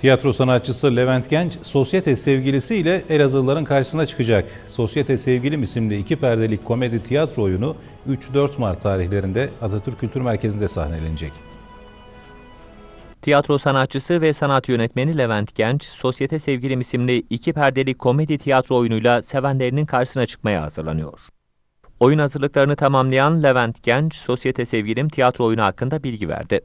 Tiyatro sanatçısı Levent Genç, Sosyete Sevgilisi ile Elazığlıların karşısına çıkacak. Sosyete Sevgilim isimli iki perdelik komedi tiyatro oyunu 3-4 Mart tarihlerinde Atatürk Kültür Merkezi'nde sahnelenecek. Tiyatro sanatçısı ve sanat yönetmeni Levent Genç, Sosyete Sevgilim isimli iki perdelik komedi tiyatro oyunuyla sevenlerinin karşısına çıkmaya hazırlanıyor. Oyun hazırlıklarını tamamlayan Levent Genç, Sosyete Sevgilim tiyatro oyunu hakkında bilgi verdi.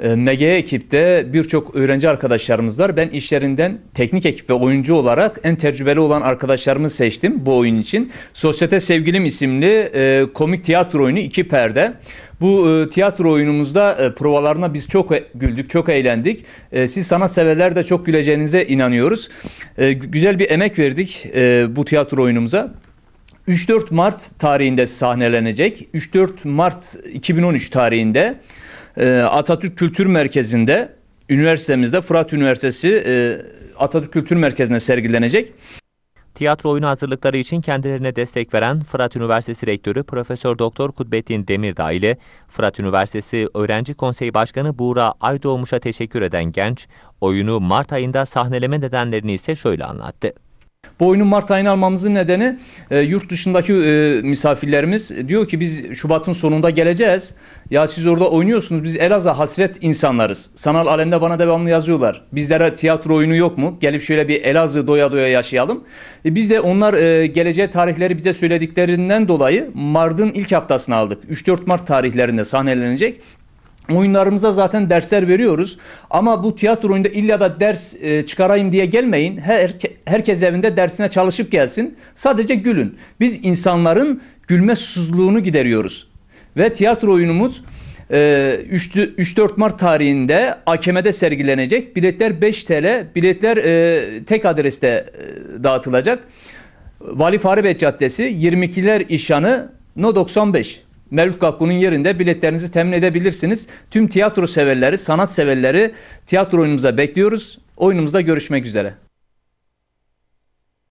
MG ee, e ekipte birçok öğrenci arkadaşlarımız var. Ben işlerinden teknik ekip ve oyuncu olarak en tecrübeli olan arkadaşlarımı seçtim bu oyun için. Sosyete Sevgilim isimli e, komik tiyatro oyunu iki perde. Bu e, tiyatro oyunumuzda e, provalarına biz çok e, güldük, çok eğlendik. E, siz sana severler de çok güleceğinize inanıyoruz. E, güzel bir emek verdik e, bu tiyatro oyunumuza. 3-4 Mart tarihinde sahnelenecek. 3-4 Mart 2013 tarihinde ee, Atatürk Kültür Merkezi'nde üniversitemizde Fırat Üniversitesi e, Atatürk Kültür Merkezi'nde sergilenecek. Tiyatro oyunu hazırlıkları için kendilerine destek veren Fırat Üniversitesi Rektörü Profesör Doktor Kudbettin Demirdağ ile Fırat Üniversitesi Öğrenci Konseyi Başkanı Buğra Aydoğmuş'a teşekkür eden genç, oyunu Mart ayında sahneleme nedenlerini ise şöyle anlattı. Bu oyunu Mart ayına almamızın nedeni e, yurt dışındaki e, misafirlerimiz diyor ki biz Şubat'ın sonunda geleceğiz. Ya siz orada oynuyorsunuz biz Elazığ'a hasret insanlarız. Sanal alemde bana devamlı yazıyorlar. Bizlere tiyatro oyunu yok mu? Gelip şöyle bir Elazığ doya doya yaşayalım. E, biz de onlar e, geleceği tarihleri bize söylediklerinden dolayı Mart'ın ilk haftasını aldık. 3-4 Mart tarihlerinde sahnelenecek. Oyunlarımızda zaten dersler veriyoruz ama bu tiyatro oyunda illa da ders e, çıkarayım diye gelmeyin. Her, herkes evinde dersine çalışıp gelsin. Sadece gülün. Biz insanların gülme susuzluğunu gideriyoruz. Ve tiyatro oyunumuz 3-4 e, Mart tarihinde AKM'de sergilenecek. Biletler 5 TL, biletler e, tek adreste dağıtılacak. Vali Fahri Bey Caddesi 22'ler İşanı No 95. Mevlüt Kakku'nun yerinde biletlerinizi temin edebilirsiniz. Tüm tiyatro severleri, sanat severleri tiyatro oyunumuza bekliyoruz. Oyunumuzda görüşmek üzere.